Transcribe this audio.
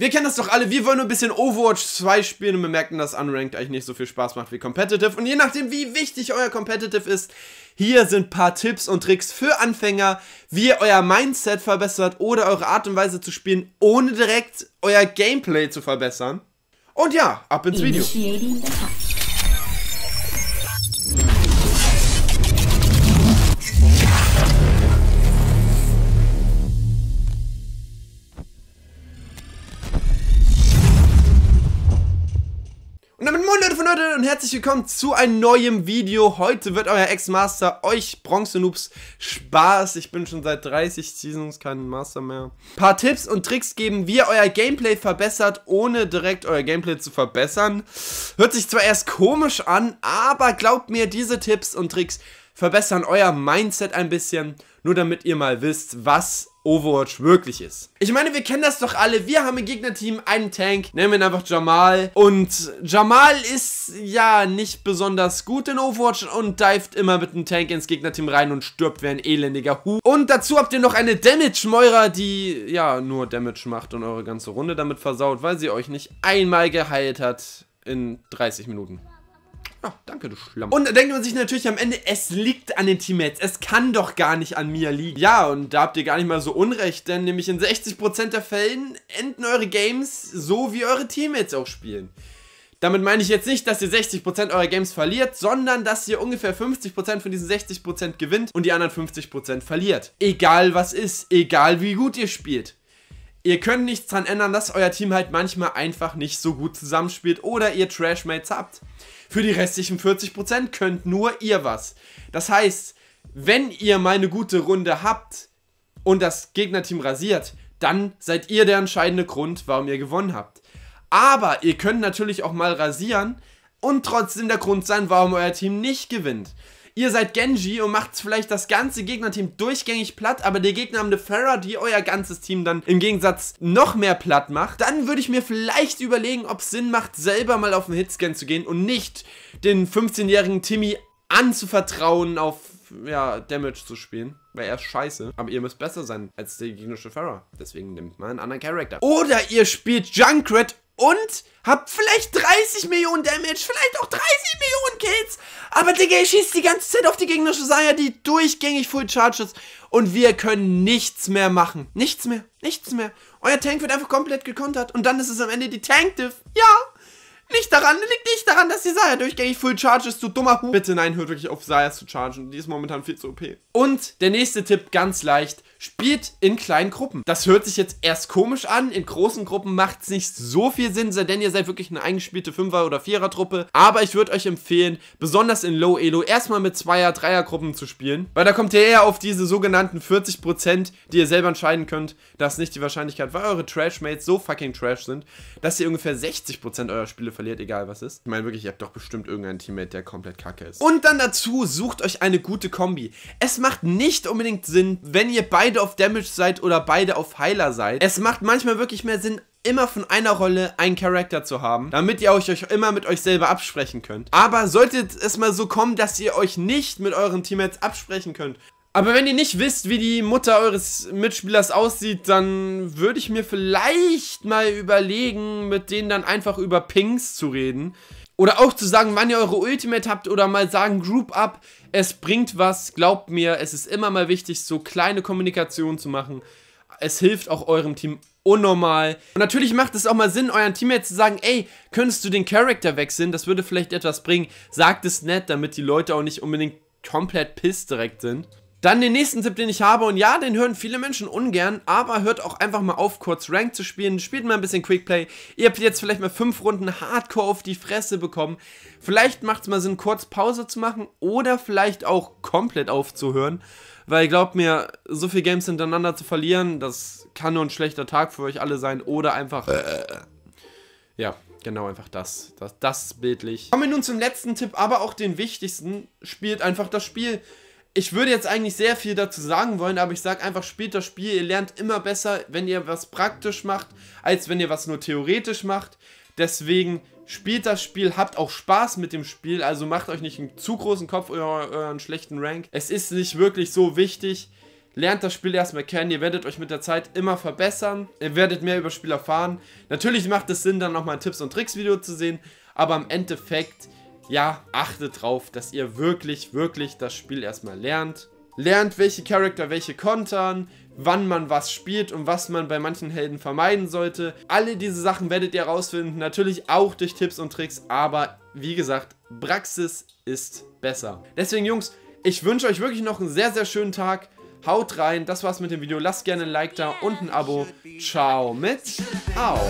Wir kennen das doch alle, wir wollen nur ein bisschen Overwatch 2 spielen und bemerken, dass Unranked eigentlich nicht so viel Spaß macht wie Competitive. Und je nachdem, wie wichtig euer Competitive ist, hier sind ein paar Tipps und Tricks für Anfänger, wie ihr euer Mindset verbessert oder eure Art und Weise zu spielen, ohne direkt euer Gameplay zu verbessern. Und ja, ab ins Video. damit moin Leute von heute und herzlich willkommen zu einem neuen Video. Heute wird euer Ex-Master euch Bronze-Noobs Spaß. Ich bin schon seit 30 Seasons kein Master mehr. Paar Tipps und Tricks geben, wie ihr euer Gameplay verbessert, ohne direkt euer Gameplay zu verbessern. Hört sich zwar erst komisch an, aber glaubt mir, diese Tipps und Tricks verbessern euer Mindset ein bisschen. Nur damit ihr mal wisst, was Overwatch wirklich ist. Ich meine, wir kennen das doch alle. Wir haben im Gegnerteam einen Tank, nennen wir ihn einfach Jamal. Und Jamal ist ja nicht besonders gut in Overwatch und dived immer mit einem Tank ins Gegnerteam rein und stirbt wie ein elendiger Hu. Und dazu habt ihr noch eine Damage-Meurer, die ja nur Damage macht und eure ganze Runde damit versaut, weil sie euch nicht einmal geheilt hat in 30 Minuten. Ja, oh, danke, du Schlamm. Und da denkt man sich natürlich am Ende, es liegt an den Teammates. Es kann doch gar nicht an mir liegen. Ja, und da habt ihr gar nicht mal so Unrecht, denn nämlich in 60% der Fällen enden eure Games so, wie eure Teammates auch spielen. Damit meine ich jetzt nicht, dass ihr 60% eurer Games verliert, sondern dass ihr ungefähr 50% von diesen 60% gewinnt und die anderen 50% verliert. Egal was ist, egal wie gut ihr spielt. Ihr könnt nichts daran ändern, dass euer Team halt manchmal einfach nicht so gut zusammenspielt oder ihr Trashmates habt. Für die restlichen 40% könnt nur ihr was. Das heißt, wenn ihr mal eine gute Runde habt und das Gegnerteam rasiert, dann seid ihr der entscheidende Grund, warum ihr gewonnen habt. Aber ihr könnt natürlich auch mal rasieren und trotzdem der Grund sein, warum euer Team nicht gewinnt ihr seid Genji und macht vielleicht das ganze Gegnerteam durchgängig platt, aber die Gegner haben eine Pharah, die euer ganzes Team dann im Gegensatz noch mehr platt macht, dann würde ich mir vielleicht überlegen, ob es Sinn macht, selber mal auf den Hitscan zu gehen und nicht den 15-jährigen Timmy anzuvertrauen auf ja, Damage zu spielen. Weil er ist scheiße. Aber ihr müsst besser sein als der gegnerische Pharah. Deswegen nimmt man einen anderen Charakter. Oder ihr spielt Junkrat und hab vielleicht 30 Millionen Damage, vielleicht auch 30 Millionen Kills. Aber Digga, ich schieße die ganze Zeit auf die gegnerische Saya, die durchgängig Full Charge ist. Und wir können nichts mehr machen. Nichts mehr, nichts mehr. Euer Tank wird einfach komplett gekontert. Und dann ist es am Ende die Tank-Diff. Ja, nicht daran, liegt nicht daran, dass die Isaiah durchgängig Full Charge ist, du dummer Hu. Bitte nein, hört wirklich auf Isaiah zu chargen. Die ist momentan viel zu OP. Und der nächste Tipp, ganz leicht. Spielt in kleinen Gruppen. Das hört sich jetzt erst komisch an. In großen Gruppen macht es nicht so viel Sinn, denn ihr seid wirklich eine eingespielte Fünfer- oder Vierer-Truppe. Aber ich würde euch empfehlen, besonders in Low Elo erstmal mit Zweier-, Dreier-Gruppen zu spielen. Weil da kommt ihr eher auf diese sogenannten 40%, die ihr selber entscheiden könnt. Das ist nicht die Wahrscheinlichkeit, weil eure Trash-Mates so fucking trash sind, dass ihr ungefähr 60% eurer Spiele verliert, egal was ist. Ich meine wirklich, ihr habt doch bestimmt irgendeinen Teammate, der komplett kacke ist. Und dann dazu, sucht euch eine gute Kombi. Es macht nicht unbedingt Sinn, wenn ihr beide auf Damage seid oder beide auf Heiler seid. Es macht manchmal wirklich mehr Sinn, immer von einer Rolle einen Charakter zu haben, damit ihr euch, immer mit euch selber absprechen könnt. Aber sollte es mal so kommen, dass ihr euch nicht mit euren Teammates absprechen könnt aber wenn ihr nicht wisst, wie die Mutter eures Mitspielers aussieht, dann würde ich mir vielleicht mal überlegen, mit denen dann einfach über Pings zu reden. Oder auch zu sagen, wann ihr eure Ultimate habt oder mal sagen, Group Up, es bringt was, glaubt mir, es ist immer mal wichtig, so kleine Kommunikation zu machen. Es hilft auch eurem Team unnormal. Und natürlich macht es auch mal Sinn, euren Teammates zu sagen, ey, könntest du den Charakter wechseln, das würde vielleicht etwas bringen. Sagt es nett, damit die Leute auch nicht unbedingt komplett piss direkt sind. Dann den nächsten Tipp, den ich habe, und ja, den hören viele Menschen ungern, aber hört auch einfach mal auf, kurz Rank zu spielen, spielt mal ein bisschen Quickplay. Ihr habt jetzt vielleicht mal fünf Runden Hardcore auf die Fresse bekommen. Vielleicht macht es mal Sinn, kurz Pause zu machen oder vielleicht auch komplett aufzuhören, weil glaubt mir, so viele Games hintereinander zu verlieren, das kann nur ein schlechter Tag für euch alle sein oder einfach. Äh. ja, genau einfach das, das. Das bildlich. Kommen wir nun zum letzten Tipp, aber auch den wichtigsten. Spielt einfach das Spiel ich würde jetzt eigentlich sehr viel dazu sagen wollen, aber ich sage einfach, spielt das Spiel, ihr lernt immer besser, wenn ihr was praktisch macht, als wenn ihr was nur theoretisch macht. Deswegen spielt das Spiel, habt auch Spaß mit dem Spiel, also macht euch nicht einen zu großen Kopf euren, euren schlechten Rank. Es ist nicht wirklich so wichtig. Lernt das Spiel erstmal kennen, ihr werdet euch mit der Zeit immer verbessern, ihr werdet mehr über das Spiel erfahren. Natürlich macht es Sinn, dann nochmal ein Tipps- und Tricks-Video zu sehen, aber im Endeffekt ja, achtet drauf, dass ihr wirklich, wirklich das Spiel erstmal lernt. Lernt, welche Charakter welche kontern, wann man was spielt und was man bei manchen Helden vermeiden sollte. Alle diese Sachen werdet ihr rausfinden, natürlich auch durch Tipps und Tricks, aber wie gesagt, Praxis ist besser. Deswegen Jungs, ich wünsche euch wirklich noch einen sehr, sehr schönen Tag. Haut rein, das war's mit dem Video. Lasst gerne ein Like da und ein Abo. Ciao mit Au.